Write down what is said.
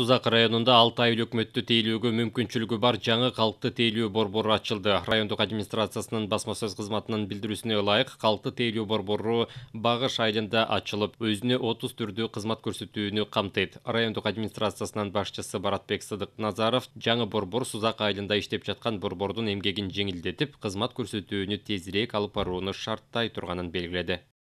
сузак районунда алты айыл өкмөттү тейлөөгө мүмкүнчүлүгү бар жаңы калкты тейлөө борбору ачылды райондук администрациясынын басма сөз кызматынын билдирүүсүнө ылайык калкты тейлөө борбору багыш айылында ачылып өзүнө отуз түрдүү кызмат көрсөтүүнү камтыйт райондук администрациясынын башчысы маратбек сыдыкназаров жаңы борбор сузак айылында иштеп жаткан борбордун эмгегин жеңилдетип кызмат көрсөтүүнү тезирээк алып барууну шарттай турганын белгиледи